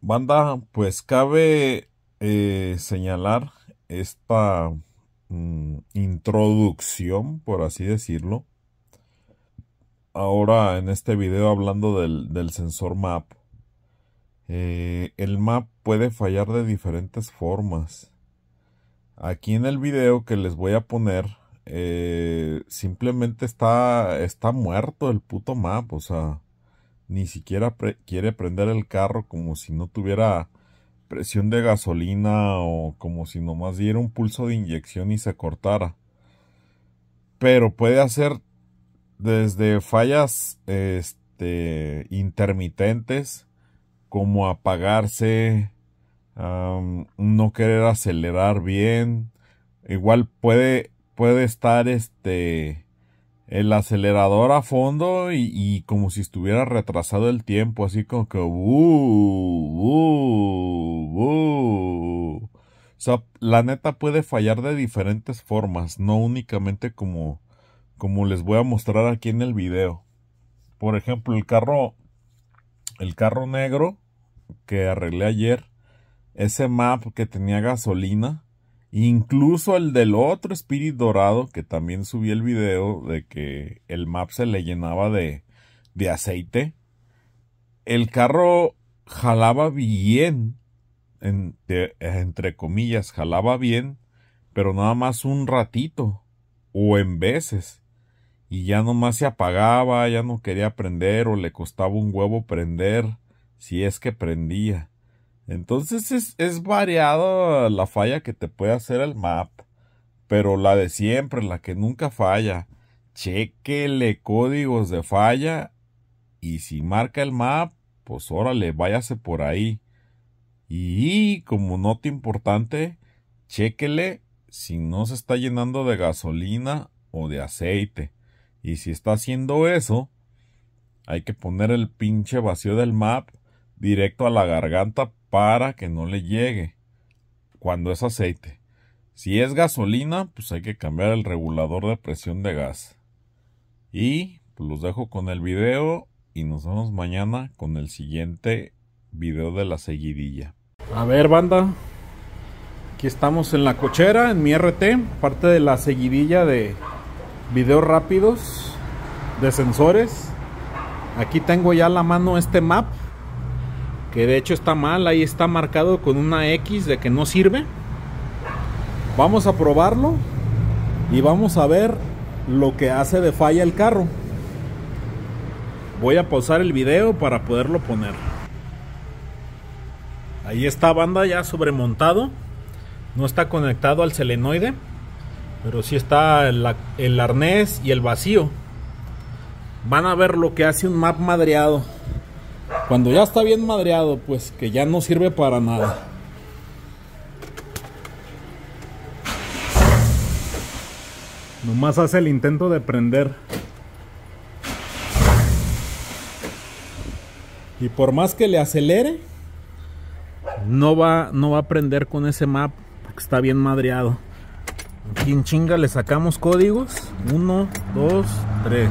Banda, pues cabe eh, señalar esta mm, introducción, por así decirlo. Ahora en este video hablando del, sensor map. Eh, el map puede fallar de diferentes formas. Aquí en el video que les voy a poner, eh, simplemente está, está muerto el puto map, o sea ni siquiera quiere prender el carro como si no tuviera presión de gasolina o como si nomás diera un pulso de inyección y se cortara. Pero puede hacer desde fallas este, intermitentes como apagarse, no querer acelerar bien. Igual puede, puede estar este, el acelerador a fondo y, como si estuviera retrasado el tiempo, así como que... Uh, uh, uh. O sea, la neta puede fallar de diferentes formas, no únicamente como, como les voy a mostrar aquí en el video. Por ejemplo, el carro, el carro negro que arreglé ayer, ese map que tenía gasolina, Incluso el del otro espíritu dorado, que también subí el video de que el map se le llenaba de, aceite. El carro jalaba bien, entre comillas, jalaba bien, pero nada más un ratito o en veces. Y ya nomás se apagaba, ya no quería prender o le costaba un huevo prender si es que prendía. Entonces es, es variada la falla que te puede hacer el map, pero la de siempre, la que nunca falla. Chequele códigos de falla y si marca el map, pues órale, váyase por ahí. Y como nota importante, chequele si no se está llenando de gasolina o de aceite. Y si está haciendo eso, hay que poner el pinche vacío del map directo a la garganta para que no le llegue cuando es aceite. Si es gasolina, pues hay que cambiar el regulador de presión de gas. Y pues los dejo con el video y nos vemos mañana con el siguiente video de la seguidilla. A ver, banda. Aquí estamos en la cochera, en mi RT, parte de la seguidilla de videos rápidos de sensores. Aquí tengo ya a la mano este map que de hecho está mal, ahí está marcado con una X de que no sirve. Vamos a probarlo y vamos a ver lo que hace de falla el carro. Voy a pausar el video para poderlo poner. Ahí está banda ya sobremontado. No está conectado al selenoide. Pero sí está el, el arnés y el vacío. Van a ver lo que hace un map madreado. Cuando ya está bien madreado, pues que ya no sirve para nada. Nomás hace el intento de prender. Y por más que le acelere, no va, no va a prender con ese map porque está bien madreado. Aquí en chinga le sacamos códigos. 1, 2, 3.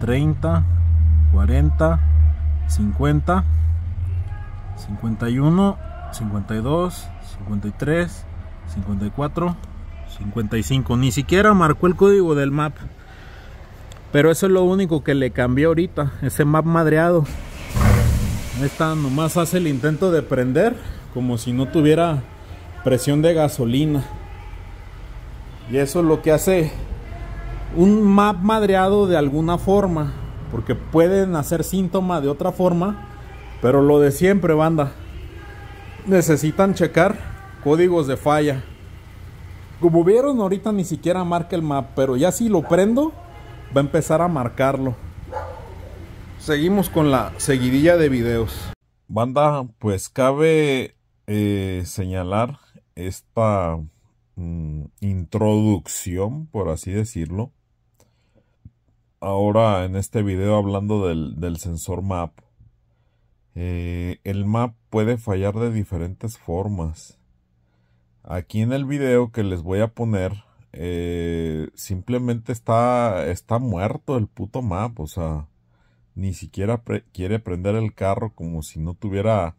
30, 40, 50, 51, 52, 53, 54, 55. Ni siquiera marcó el código del map. Pero eso es lo único que le cambié ahorita. Ese map madreado. está, nomás hace el intento de prender como si no tuviera presión de gasolina. Y eso es lo que hace un map madreado de alguna forma, porque pueden hacer síntoma de otra forma, pero lo de siempre, banda. Necesitan checar códigos de falla. Como vieron, ahorita ni siquiera marca el map, pero ya si lo prendo, va a empezar a marcarlo. Seguimos con la seguidilla de videos. Banda, pues cabe eh, señalar esta mm, introducción, por así decirlo, ahora en este video hablando del, sensor map. Eh, el map puede fallar de diferentes formas. Aquí en el video que les voy a poner, eh, simplemente está, está muerto el puto map. O sea, ni siquiera quiere prender el carro como si no tuviera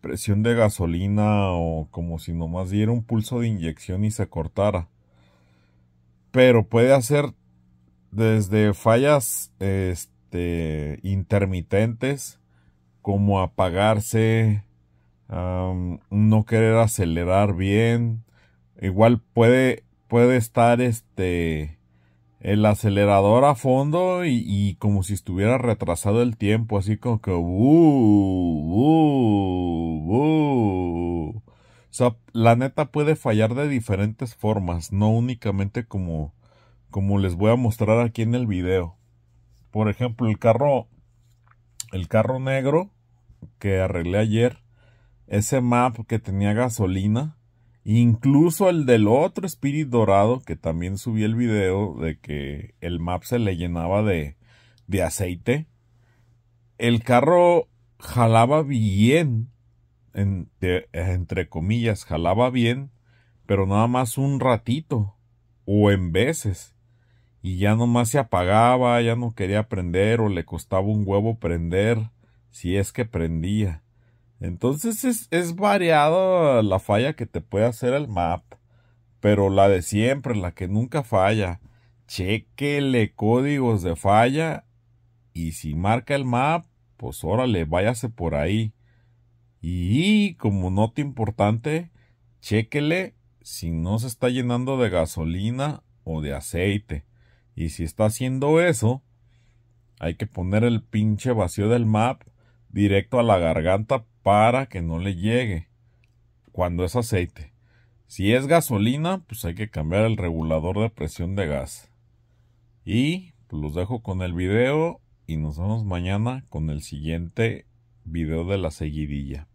presión de gasolina o como si nomás diera un pulso de inyección y se cortara. Pero puede hacer desde fallas este, intermitentes como apagarse, no querer acelerar bien. Igual puede, puede estar este, el acelerador a fondo y, como si estuviera retrasado el tiempo, así como que... Uh, uh, uh". O sea, la neta puede fallar de diferentes formas, no únicamente como como les voy a mostrar aquí en el video. Por ejemplo, el carro, el carro negro que arreglé ayer, ese map que tenía gasolina, incluso el del otro Spirit Dorado, que también subí el video de que el map se le llenaba de, aceite, el carro jalaba bien, entre comillas, jalaba bien, pero nada más un ratito o en veces y ya nomás se apagaba, ya no quería prender o le costaba un huevo prender, si es que prendía. Entonces es, es variada la falla que te puede hacer el map, pero la de siempre, la que nunca falla. Chequele códigos de falla y si marca el map, pues órale, váyase por ahí. Y como nota importante, chequele si no se está llenando de gasolina o de aceite. Y si está haciendo eso, hay que poner el pinche vacío del map directo a la garganta para que no le llegue cuando es aceite. Si es gasolina, pues hay que cambiar el regulador de presión de gas. Y pues, los dejo con el video y nos vemos mañana con el siguiente video de la seguidilla.